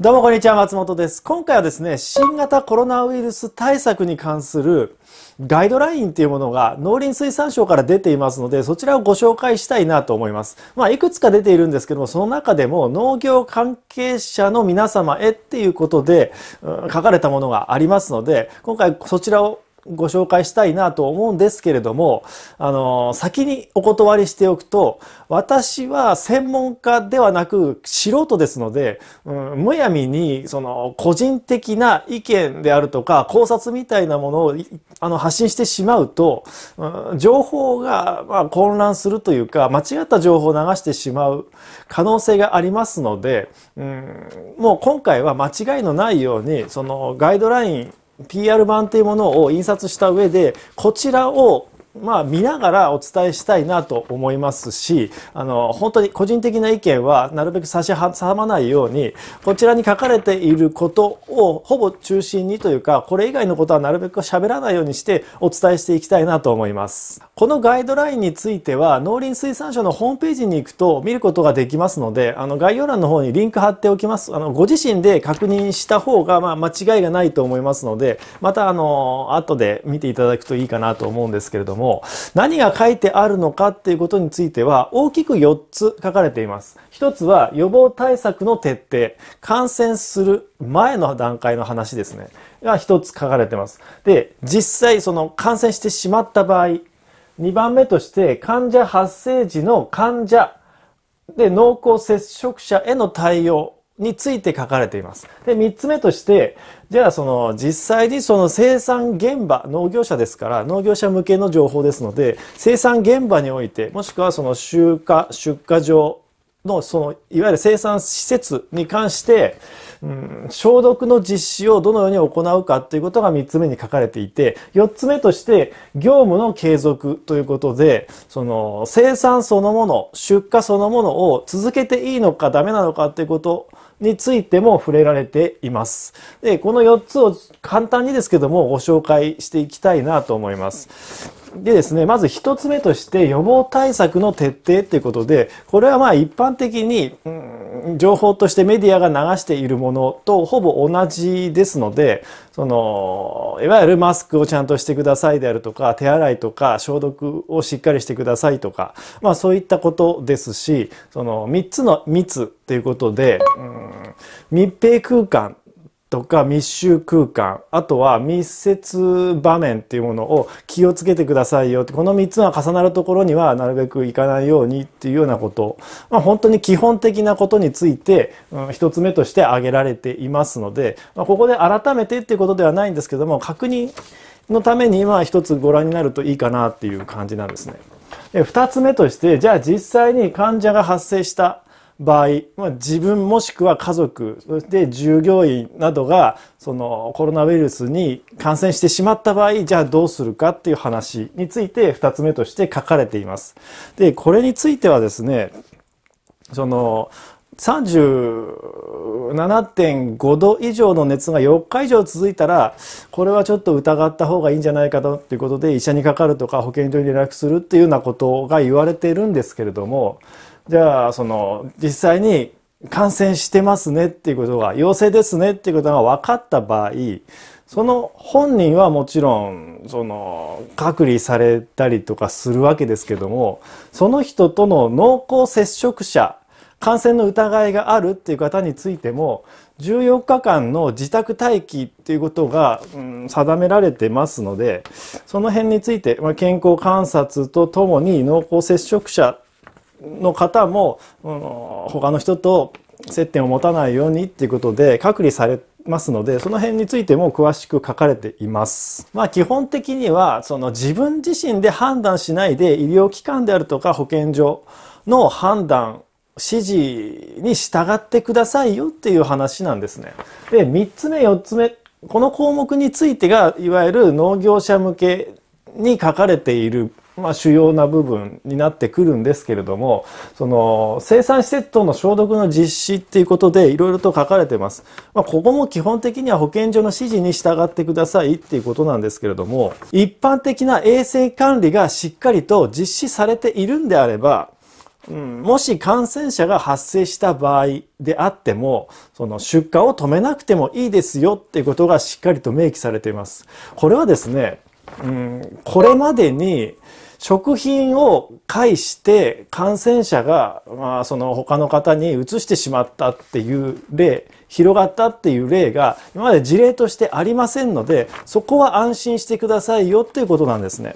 どうもこんにちは、松本です。今回はですね、新型コロナウイルス対策に関するガイドラインっていうものが農林水産省から出ていますので、そちらをご紹介したいなと思います。まあ、いくつか出ているんですけども、その中でも農業関係者の皆様へっていうことで、うん、書かれたものがありますので、今回そちらをご紹介したいなと思うんですけれども、あの、先にお断りしておくと、私は専門家ではなく素人ですので、うん、むやみに、その、個人的な意見であるとか、考察みたいなものを、あの、発信してしまうと、うん、情報が、ま混乱するというか、間違った情報を流してしまう可能性がありますので、うん、もう今回は間違いのないように、その、ガイドライン PR 版というものを印刷した上でこちらをまあ、見ながらお伝えしたいなと思いますし、あの、本当に個人的な意見はなるべく差し挟まないように、こちらに書かれていることをほぼ中心にというか、これ以外のことはなるべく喋らないようにしてお伝えしていきたいなと思います。このガイドラインについては、農林水産省のホームページに行くと見ることができますので、あの、概要欄の方にリンク貼っておきます。あの、ご自身で確認した方が、まあ、間違いがないと思いますので、また、あの、後で見ていただくといいかなと思うんですけれども、も、何が書いてあるのかっていうことについては、大きく4つ書かれています。1つは予防対策の徹底。感染する前の段階の話ですね。が1つ書かれてます。で、実際その感染してしまった場合、2番目として患者発生時の患者で濃厚接触者への対応について書かれています。で、3つ目として、じゃあその実際にその生産現場、農業者ですから、農業者向けの情報ですので、生産現場において、もしくはその集荷、出荷場の、その、いわゆる生産施設に関して、うん、消毒の実施をどのように行うかということが三つ目に書かれていて、四つ目として、業務の継続ということで、その、生産そのもの、出荷そのものを続けていいのかダメなのかということについても触れられています。で、この四つを簡単にですけどもご紹介していきたいなと思います。でですね、まず一つ目として予防対策の徹底っていうことで、これはまあ一般的に、うん、情報としてメディアが流しているものとほぼ同じですので、その、いわゆるマスクをちゃんとしてくださいであるとか、手洗いとか消毒をしっかりしてくださいとか、まあそういったことですし、その三つの密っていうことで、うん、密閉空間とか密集空間あとは密接場面っていうものを気をつけてくださいよってこの3つが重なるところにはなるべくいかないようにっていうようなこと、まあ、本当に基本的なことについて、うん、1つ目として挙げられていますので、まあ、ここで改めてっていうことではないんですけども確認のために今1つご覧になるといいかなっていう感じなんですね。2つ目としてじゃあ実際に患者が発生した場合、まあ、自分もしくは家族そして従業員などがそのコロナウイルスに感染してしまった場合じゃあどうするかっていう話について2つ目として書かれています。でこれについてはですねその37.5度以上の熱が4日以上続いたらこれはちょっと疑った方がいいんじゃないかということで医者にかかるとか保健所に連絡するっていうようなことが言われているんですけれどもじゃあその実際に感染してますねっていうことが陽性ですねっていうことが分かった場合その本人はもちろんその隔離されたりとかするわけですけどもその人との濃厚接触者感染の疑いがあるっていう方についても14日間の自宅待機っていうことが、うん、定められてますのでその辺について、まあ、健康観察とともに濃厚接触者の方も、うん、他の人と接点を持たないようにっていうことで隔離されますのでその辺についても詳しく書かれています。まあ基本的にはその自分自身で判断しないで医療機関であるとか保健所の判断指示に従ってくださいよっていう話なんですね。で、3つ目、4つ目、この項目についてが、いわゆる農業者向けに書かれている、まあ、主要な部分になってくるんですけれども、その、生産施設等の消毒の実施っていうことで、いろいろと書かれてます。まあ、ここも基本的には保健所の指示に従ってくださいっていうことなんですけれども、一般的な衛生管理がしっかりと実施されているんであれば、うん、もし感染者が発生した場合であっても、その出荷を止めなくてもいいですよっていうことがしっかりと明記されています。これはですね、うん、これまでに食品を介して感染者が、まあ、その他の方に移してしまったっていう例、広がったっていう例が今まで事例としてありませんので、そこは安心してくださいよっていうことなんですね。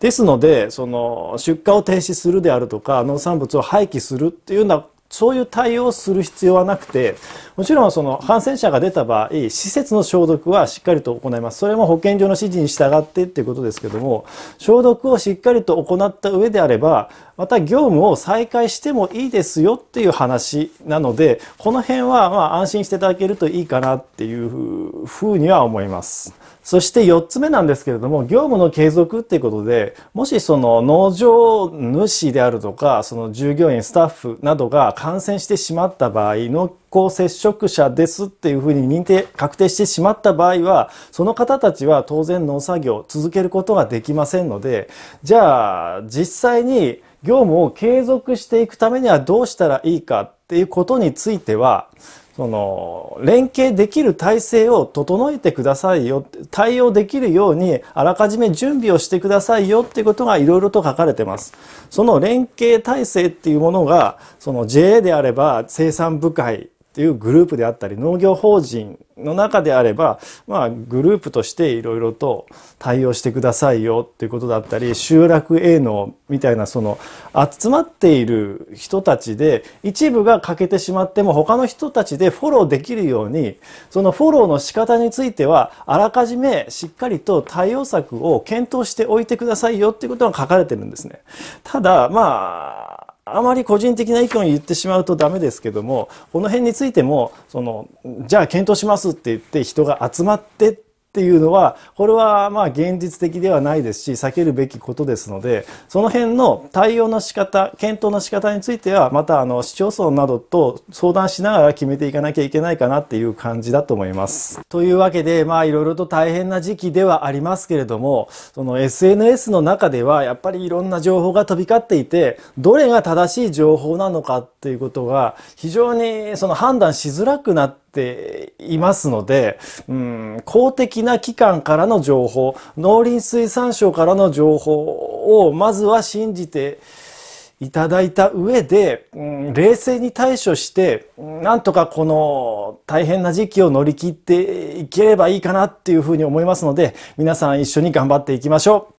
ですのでその出荷を停止するであるとか農産物を廃棄するっていうようなそういう対応をする必要はなくて、もちろんその感染者が出た場合、施設の消毒はしっかりと行います。それも保健所の指示に従ってっていうことですけども、消毒をしっかりと行った上であれば、また業務を再開してもいいですよっていう話なので、この辺はま安心していただけるといいかなっていうふうには思います。そして4つ目なんですけれども、業務の継続っていうことで、もしその農場主であるとか、その従業員、スタッフなどが感染してしまった場合、濃厚接触者ですっていうふうに認定、確定してしまった場合は、その方たちは当然農作業続けることができませんので、じゃあ実際に業務を継続していくためにはどうしたらいいかっていうことについては、その連携できる体制を整えてくださいよ対応できるようにあらかじめ準備をしてくださいよっていうことがいろいろと書かれてますその連携体制っていうものがその JA であれば生産部会っていうグループであったり農業法人の中であれば、まあ、グループとしていろいろと対応してくださいよっていうことだったり集落営農みたいなその集まっている人たちで一部が欠けてしまっても他の人たちでフォローできるようにそのフォローの仕方についてはあらかじめしっかりと対応策を検討しておいてくださいよっていうことが書かれてるんですね。ただまああまり個人的な意見を言ってしまうとダメですけどもこの辺についてもそのじゃあ検討しますって言って人が集まってってっていうのはこれはまあ現実的ではないですし避けるべきことですのでその辺の対応の仕方検討の仕方についてはまたあの市町村などと相談しながら決めていかなきゃいけないかなっていう感じだと思います。というわけでまあいろいろと大変な時期ではありますけれどもその SNS の中ではやっぱりいろんな情報が飛び交っていてどれが正しい情報なのかっていうことが非常にその判断しづらくなってていますので、うん、公的な機関からの情報、農林水産省からの情報をまずは信じていただいた上で、うん、冷静に対処して、なんとかこの大変な時期を乗り切っていければいいかなっていうふうに思いますので、皆さん一緒に頑張っていきましょう。